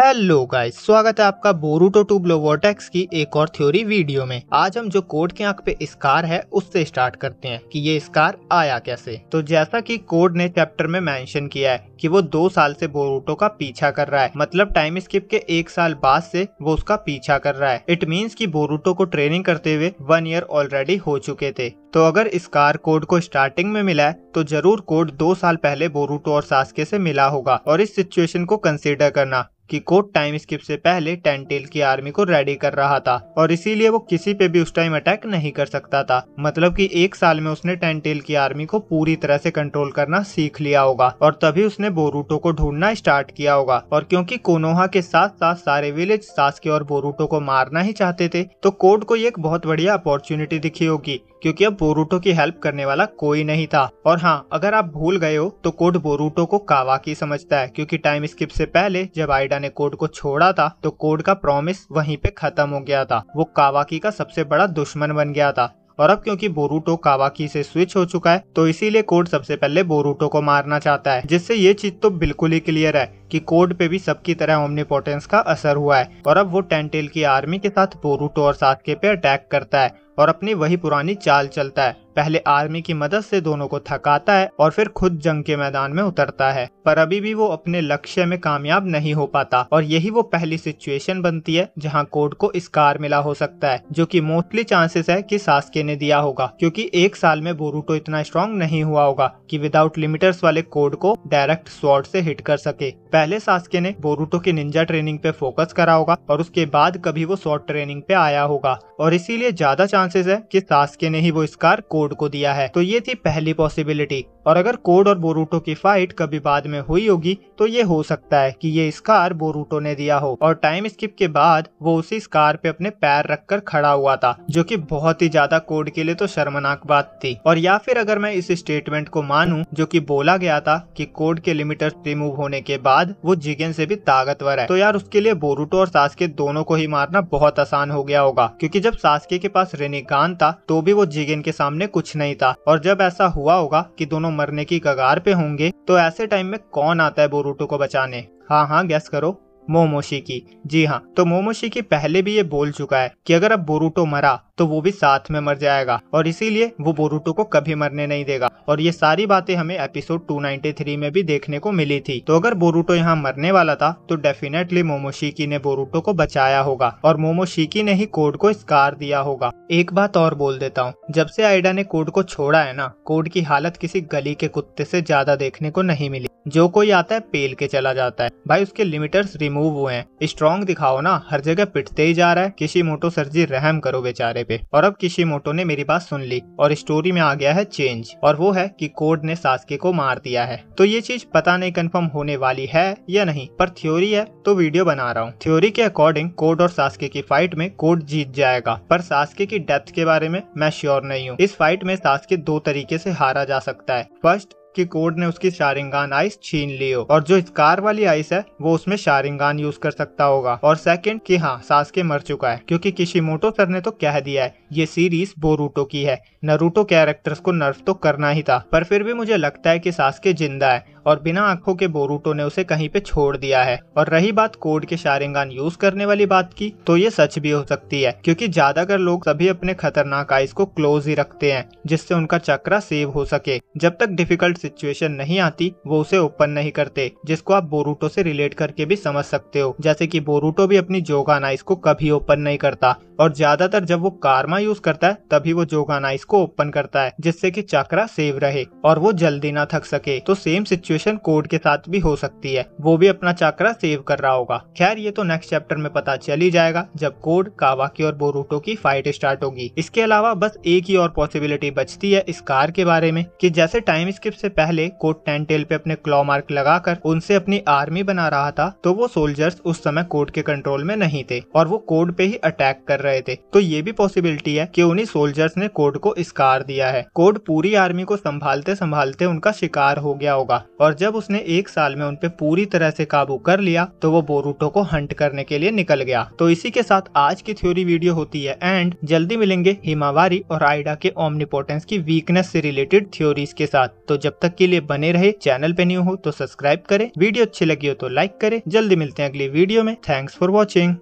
hello guys स्वागत है आपका बोरूटो टू वोटेक्स की एक और थ्योरी वीडियो में आज हम जो कोड के आंख पे स्कार है उससे स्टार्ट करते हैं कि ये स्कार आया कैसे तो जैसा कि कोड ने चैप्टर में मेंशन किया है कि वो दो साल से बोरूटो का पीछा कर रहा है मतलब टाइम स्किप के एक साल बाद से वो उसका पीछा कर रहा है इट मीन्स की बोरूटो को ट्रेनिंग करते हुए वन ईयर ऑलरेडी हो चुके थे तो अगर स्कार कोड को स्टार्टिंग में मिला है तो जरूर कोड दो साल पहले बोरूटो और सासके से मिला होगा और इस सिचुएशन को कंसिडर करना कि कोट टाइम स्किप से पहले टेंटेल की आर्मी को रेडी कर रहा था और इसीलिए वो किसी पे भी उस टाइम अटैक नहीं कर सकता था मतलब कि एक साल में उसने टेंटेल की आर्मी को पूरी तरह से कंट्रोल करना सीख लिया होगा और तभी उसने बोरूटो को ढूंढना स्टार्ट किया होगा और क्योंकि कोनोहा के साथ साथ सारे विलेज सासके और बोरूटो को मारना ही चाहते थे तो कोर्ट को एक बहुत बढ़िया अपॉर्चुनिटी दिखी होगी क्योंकि अब बोरूटो की हेल्प करने वाला कोई नहीं था और हाँ अगर आप भूल गए हो तो कोड बोरूटो को कावाकी समझता है क्योंकि टाइम स्किप से पहले जब आइडा ने कोड को छोड़ा था तो कोड का प्रॉमिस वहीं पे खत्म हो गया था वो कावाकी का सबसे बड़ा दुश्मन बन गया था और अब क्योंकि बोरूटो कावाकी से स्विच हो चुका है तो इसीलिए कोड सबसे पहले बोरूटो को मारना चाहता है जिससे ये चीज तो बिल्कुल ही क्लियर है कि कोड पे भी सबकी तरह ओमनीपोटेंस का असर हुआ है और अब वो टेंटेल की आर्मी के साथ बोरूटो और सातके पे अटैक करता है और अपनी वही पुरानी चाल चलता है पहले आर्मी की मदद से दोनों को थकाता है और फिर खुद जंग के मैदान में उतरता है पर अभी भी वो अपने लक्ष्य में कामयाब नहीं हो पाता और यही वो पहली सिचुएशन बनती है जहां कोड को स्कार मिला हो सकता है जो कि मोस्टली चांसेस है कि सासके ने दिया होगा क्योंकि एक साल में बोरूटो इतना स्ट्रांग नहीं हुआ होगा की विदाउट लिमिटर्स वाले कोड को डायरेक्ट स्वॉर्ड से हिट कर सके पहले सासके ने बोरूटो की निंजा ट्रेनिंग पे फोकस करा होगा और उसके बाद कभी वो शॉर्ट ट्रेनिंग पे आया होगा और इसीलिए ज्यादा चांसेस है कि सासके ने ही वो स्कार कोड को दिया है तो ये थी पहली पॉसिबिलिटी और अगर कोड और बोरूटो की फाइट कभी बाद में हुई होगी तो ये हो सकता है कि ये स्कार बोरूटो ने दिया हो और टाइम स्किप के बाद वो उसी स्कार पे अपने पैर रखकर खड़ा हुआ था जो कि बहुत ही ज्यादा कोड के लिए तो शर्मनाक बात थी और या फिर अगर मैं इस स्टेटमेंट को मानूं जो कि बोला गया था कि कोड के लिमिटर्स रिमूव होने के बाद बाद वो जिगेन से भी ताकतवर है तो यार उसके लिए बोरूटो और सासके दोनों को ही मारना बहुत आसान हो गया होगा क्योंकि जब सासके के पास रेनिकान था तो भी वो जिगेन के सामने कुछ नहीं था और जब ऐसा हुआ होगा कि दोनों मरने की कगार पे होंगे तो ऐसे टाइम में कौन आता है बोरूटो को बचाने हाँ हाँ गैस करो मोमोशिकी जी हाँ तो मोमोशिकी पहले भी ये बोल चुका है कि अगर अब बोरूटो मरा तो वो भी साथ में मर जाएगा और इसीलिए वो बोरूटो को कभी मरने नहीं देगा और ये सारी बातें हमें एपिसोड 293 में भी देखने को मिली थी तो अगर बोरूटो यहाँ मरने वाला था तो डेफिनेटली मोमोशिकी ने बोरूटो को बचाया होगा और मोमोशिकी ने ही कोड को स्कार दिया होगा एक बात और बोल देता हूँ जब से आइडा ने कोड को छोड़ा है ना कोड की हालत किसी गली के कुत्ते से ज्यादा देखने को नहीं मिली जो कोई आता है पेल के चला जाता है भाई उसके लिमिटर्स रिमूव हुए हैं स्ट्रॉन्ग दिखाओ ना हर जगह पिटते ही जा रहा है किसी मोटो सर जी रहम करो बेचारे पे और अब किसी मोटो ने मेरी बात सुन ली और स्टोरी में आ गया है चेंज और वो है कि कोड ने सासके को मार दिया है तो ये चीज पता नहीं कन्फर्म होने वाली है या नहीं पर थ्योरी है तो वीडियो बना रहा हूँ थ्योरी के अकॉर्डिंग कोड और सासके की फाइट में कोड जीत जाएगा पर सासके की डेप्थ के बारे में मैं श्योर नहीं हूँ इस फाइट में सासके दो तरीके से हारा जा सकता है फर्स्ट कि कोड ने उसकी शारिंगान आइस छीन ली हो और जो स्कार वाली आइस है वो उसमें शारिंगान यूज कर सकता होगा और सेकंड कि हाँ सास के मर चुका है क्योंकि किशिमोटो सर ने तो कह दिया है ये सीरीज बोरूटो की है नरूटो कैरेक्टर्स को नर्व तो करना ही था पर फिर भी मुझे लगता है कि के जिंदा है और बिना आंखों के बोरूटो ने उसे कहीं पे छोड़ दिया है और रही बात कोड के शारिंगान यूज करने वाली बात की तो ये सच भी हो सकती है क्योंकि ज्यादातर लोग सभी अपने खतरनाक आईज को क्लोज ही रखते हैं जिससे उनका चक्रा सेव हो सके जब तक डिफिकल्ट सिचुएशन नहीं आती वो उसे ओपन नहीं करते जिसको आप बोरूटो से रिलेट करके भी समझ सकते हो जैसे की बोरूटो भी अपनी जोगान आइस को कभी ओपन नहीं करता और ज्यादातर जब वो कारमा यूज करता है तभी वो जोगान आइस को ओपन करता है जिससे की चक्रा सेव रहे और वो जल्दी ना थक सके तो सेम सिचुएशन सिचुएशन कोड के साथ भी हो सकती है वो भी अपना चाकरा सेव कर रहा होगा खैर ये तो नेक्स्ट चैप्टर में पता चल ही जाएगा जब कोड कावा की और बोरूटो की फाइट स्टार्ट होगी इसके अलावा बस एक ही और पॉसिबिलिटी बचती है इस कार के बारे में की जैसे टाइम स्किप से पहले कोड टेन टेल पे अपने क्लॉ मार्क लगाकर उनसे अपनी आर्मी बना रहा था तो वो सोल्जर्स उस समय कोड के कंट्रोल में नहीं थे और वो कोड पे ही अटैक कर रहे थे तो ये भी पॉसिबिलिटी है कि उन्हीं सोल्जर्स ने कोड को कार दिया है कोड पूरी आर्मी को संभालते संभालते उनका शिकार हो गया होगा और और जब उसने एक साल में उनपे पूरी तरह से काबू कर लिया तो वो बोरूटो को हंट करने के लिए निकल गया तो इसी के साथ आज की थ्योरी वीडियो होती है एंड जल्दी मिलेंगे हिमावारी और आइडा के इम्पोर्टेंस की वीकनेस से रिलेटेड थ्योरीज के साथ तो जब तक के लिए बने रहे चैनल पे न्यू हो तो सब्सक्राइब करें वीडियो अच्छी लगी हो तो लाइक करें जल्दी मिलते हैं अगली वीडियो में थैंक्स फॉर वॉचिंग